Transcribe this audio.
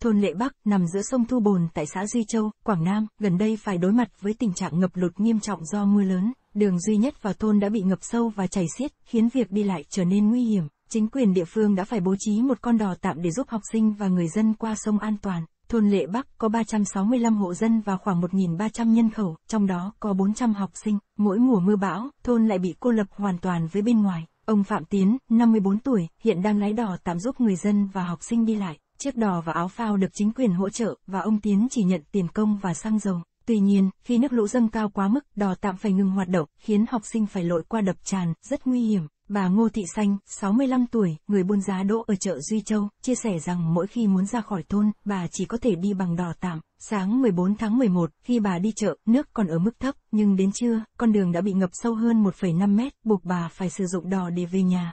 thôn Lệ Bắc nằm giữa sông Thu Bồn tại xã Duy Châu, Quảng Nam, gần đây phải đối mặt với tình trạng ngập lụt nghiêm trọng do mưa lớn, đường duy nhất vào thôn đã bị ngập sâu và chảy xiết, khiến việc đi lại trở nên nguy hiểm. Chính quyền địa phương đã phải bố trí một con đò tạm để giúp học sinh và người dân qua sông an toàn. Thôn Lệ Bắc có 365 hộ dân và khoảng 1.300 nhân khẩu, trong đó có 400 học sinh. Mỗi mùa mưa bão, thôn lại bị cô lập hoàn toàn với bên ngoài. Ông Phạm Tiến, 54 tuổi, hiện đang lái đò tạm giúp người dân và học sinh đi lại. Chiếc đò và áo phao được chính quyền hỗ trợ và ông Tiến chỉ nhận tiền công và xăng dầu. Tuy nhiên, khi nước lũ dâng cao quá mức, đò tạm phải ngừng hoạt động, khiến học sinh phải lội qua đập tràn, rất nguy hiểm. Bà Ngô Thị Xanh, 65 tuổi, người buôn giá đỗ ở chợ Duy Châu, chia sẻ rằng mỗi khi muốn ra khỏi thôn, bà chỉ có thể đi bằng đò tạm. Sáng 14 tháng 11, khi bà đi chợ, nước còn ở mức thấp, nhưng đến trưa, con đường đã bị ngập sâu hơn 1,5 mét, buộc bà phải sử dụng đò để về nhà.